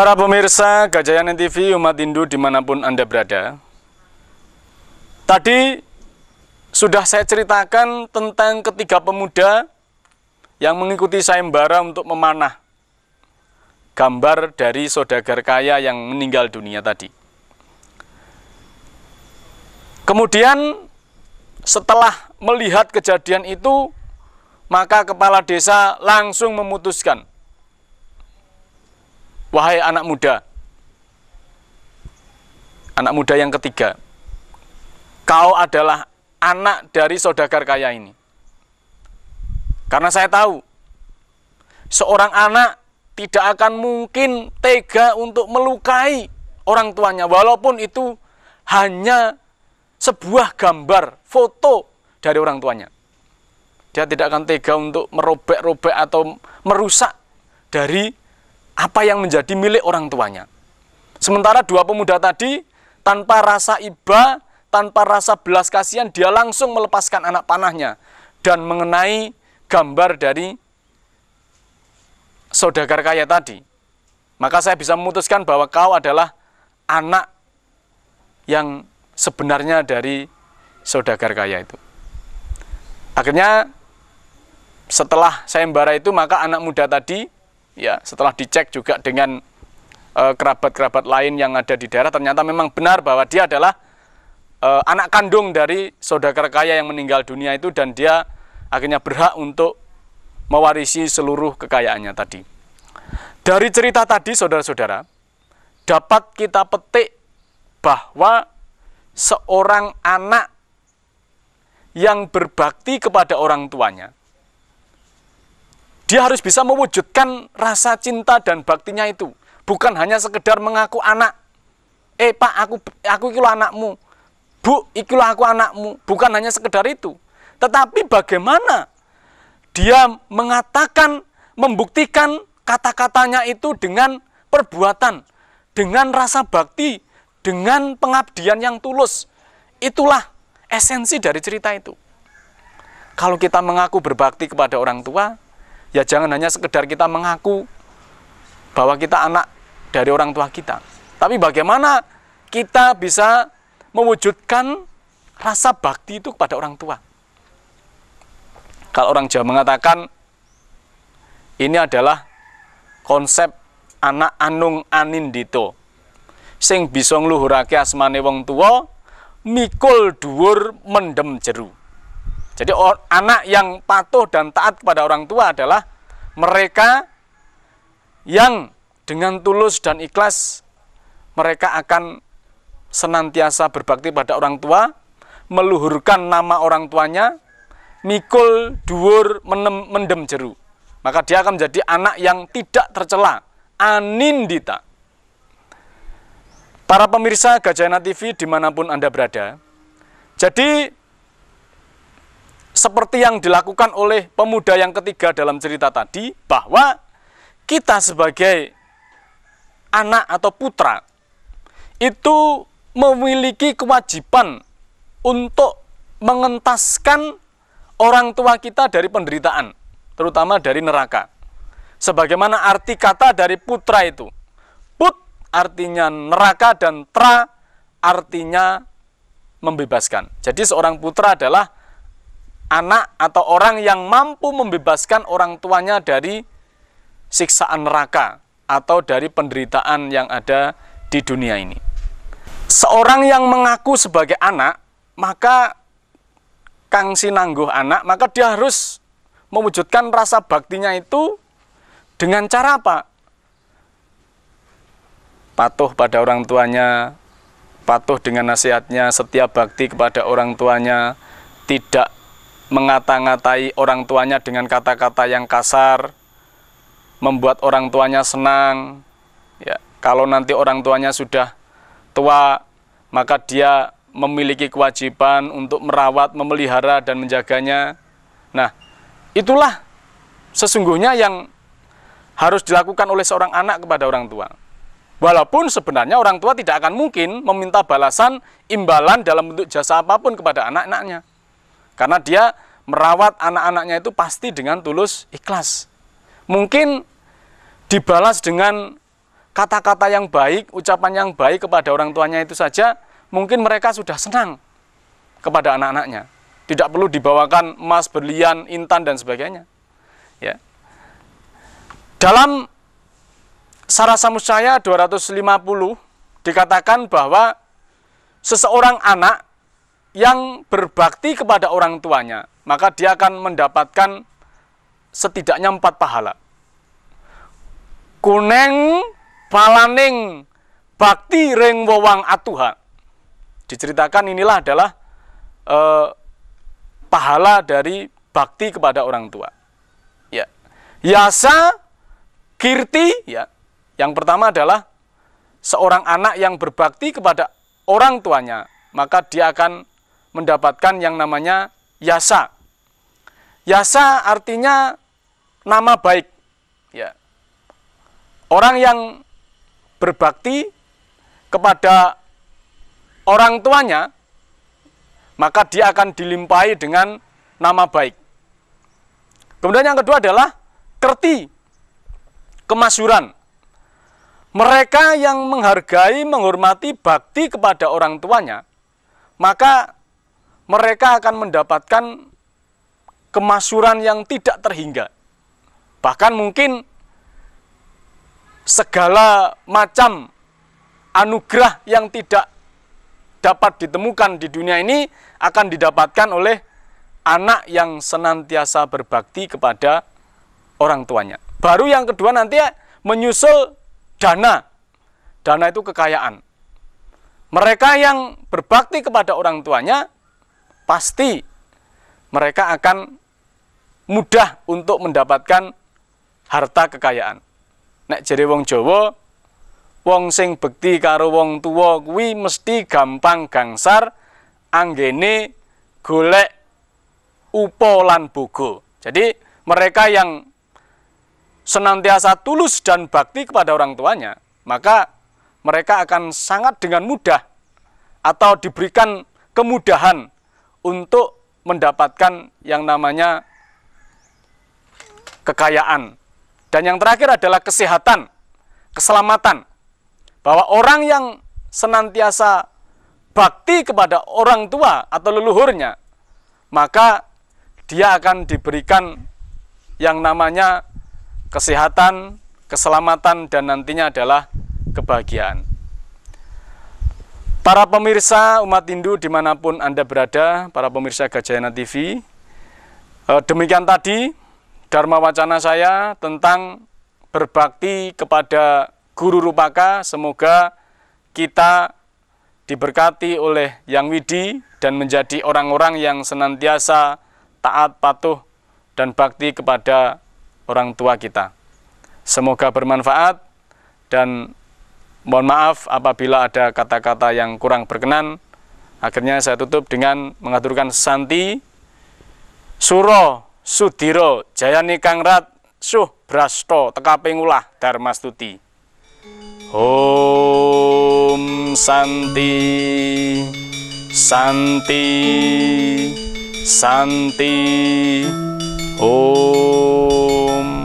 Para pemirsa Gajayana TV Umat Hindu dimanapun Anda berada Tadi sudah saya ceritakan tentang ketiga pemuda yang mengikuti sayembara untuk memanah gambar dari saudagar kaya yang meninggal dunia tadi. Kemudian setelah melihat kejadian itu, maka kepala desa langsung memutuskan Wahai anak muda, anak muda yang ketiga, kau adalah anak dari saudagar kaya ini. Karena saya tahu, seorang anak tidak akan mungkin tega untuk melukai orang tuanya, walaupun itu hanya sebuah gambar, foto dari orang tuanya. Dia tidak akan tega untuk merobek-robek atau merusak dari apa yang menjadi milik orang tuanya. Sementara dua pemuda tadi tanpa rasa iba, tanpa rasa belas kasihan, dia langsung melepaskan anak panahnya dan mengenai gambar dari saudagar kaya tadi. Maka saya bisa memutuskan bahwa kau adalah anak yang sebenarnya dari saudagar kaya itu. Akhirnya setelah saya embara itu maka anak muda tadi ya setelah dicek juga dengan eh, kerabat-kerabat uh, lain yang ada di daerah ternyata memang benar bahwa dia adalah uh, anak kandung dari saudara kaya yang meninggal dunia itu dan dia akhirnya berhak untuk mewarisi seluruh kekayaannya tadi. Dari cerita tadi saudara-saudara dapat kita petik bahwa seorang anak yang berbakti kepada orang tuanya dia harus bisa mewujudkan rasa cinta dan baktinya itu. Bukan hanya sekedar mengaku anak. Eh pak, aku aku ikilah anakmu. Bu, ikilah aku anakmu. Bukan hanya sekedar itu. Tetapi bagaimana dia mengatakan, membuktikan kata-katanya itu dengan perbuatan, dengan rasa bakti, dengan pengabdian yang tulus. Itulah esensi dari cerita itu. Kalau kita mengaku berbakti kepada orang tua, Ya jangan hanya sekedar kita mengaku bahwa kita anak dari orang tua kita. Tapi bagaimana kita bisa mewujudkan rasa bakti itu kepada orang tua. Kalau orang Jawa mengatakan ini adalah konsep anak anung anindito. Sing bisa ngluhurake asmane wong tua mikul dhuwur mendem jeru. Jadi anak yang patuh dan taat kepada orang tua adalah mereka yang dengan tulus dan ikhlas mereka akan senantiasa berbakti pada orang tua, meluhurkan nama orang tuanya, mikul, duur, menem, mendem jeru. Maka dia akan menjadi anak yang tidak tercela, anindita. Para pemirsa Gajayana TV dimanapun Anda berada, jadi seperti yang dilakukan oleh pemuda yang ketiga dalam cerita tadi, bahwa kita sebagai anak atau putra itu memiliki kewajiban untuk mengentaskan orang tua kita dari penderitaan, terutama dari neraka. Sebagaimana arti kata dari putra itu, put artinya neraka dan tra artinya membebaskan. Jadi seorang putra adalah anak atau orang yang mampu membebaskan orang tuanya dari siksaan neraka atau dari penderitaan yang ada di dunia ini. Seorang yang mengaku sebagai anak, maka Kang Sinangguh anak, maka dia harus mewujudkan rasa baktinya itu dengan cara apa? Patuh pada orang tuanya, patuh dengan nasihatnya, setia bakti kepada orang tuanya, tidak mengata-ngatai orang tuanya dengan kata-kata yang kasar, membuat orang tuanya senang. Ya, kalau nanti orang tuanya sudah tua, maka dia memiliki kewajiban untuk merawat, memelihara dan menjaganya. Nah, itulah sesungguhnya yang harus dilakukan oleh seorang anak kepada orang tua. Walaupun sebenarnya orang tua tidak akan mungkin meminta balasan imbalan dalam bentuk jasa apapun kepada anak-anaknya. Karena dia merawat anak-anaknya itu pasti dengan tulus ikhlas. Mungkin dibalas dengan kata-kata yang baik, ucapan yang baik kepada orang tuanya itu saja, mungkin mereka sudah senang kepada anak-anaknya. Tidak perlu dibawakan emas, berlian, intan dan sebagainya. Ya. Dalam Sarasa Musaya 250 dikatakan bahwa seseorang anak yang berbakti kepada orang tuanya, maka dia akan mendapatkan setidaknya empat pahala. Kuneng palaning bakti ring wawang atuha. Diceritakan inilah adalah eh, pahala dari bakti kepada orang tua. Ya. Yasa kirti ya. Yang pertama adalah seorang anak yang berbakti kepada orang tuanya, maka dia akan mendapatkan yang namanya yasa. Yasa artinya nama baik. Ya. Orang yang berbakti kepada orang tuanya, maka dia akan dilimpahi dengan nama baik. Kemudian yang kedua adalah kerti, kemasuran, Mereka yang menghargai, menghormati, bakti kepada orang tuanya, maka mereka akan mendapatkan kemasyuran yang tidak terhingga. Bahkan mungkin segala macam anugerah yang tidak dapat ditemukan di dunia ini akan didapatkan oleh anak yang senantiasa berbakti kepada orang tuanya. Baru yang kedua nanti ya, menyusul dana. Dana itu kekayaan. Mereka yang berbakti kepada orang tuanya pasti mereka akan mudah untuk mendapatkan harta kekayaan. Nek jere wong Jawa, wong sing bekti karo wong tua, kuwi mesti gampang gangsar anggene golek upo lan bogo. Jadi mereka yang senantiasa tulus dan bakti kepada orang tuanya, maka mereka akan sangat dengan mudah atau diberikan kemudahan untuk mendapatkan yang namanya kekayaan. Dan yang terakhir adalah kesehatan, keselamatan. Bahwa orang yang senantiasa bakti kepada orang tua atau leluhurnya, maka dia akan diberikan yang namanya kesehatan, keselamatan, dan nantinya adalah kebahagiaan. Para pemirsa umat Hindu dimanapun Anda berada, para pemirsa Gajayana TV, eh, demikian tadi Dharma Wacana saya tentang berbakti kepada Guru Rupaka, semoga kita diberkati oleh Yang Widi dan menjadi orang-orang yang senantiasa taat, patuh, dan bakti kepada orang tua kita. Semoga bermanfaat dan Mohon maaf apabila ada kata-kata yang kurang berkenan. Akhirnya saya tutup dengan mengaturkan santi suro sudiro jayani kangrat suh brasto tekaping Dharma darmastuti. Om santi santi santi Om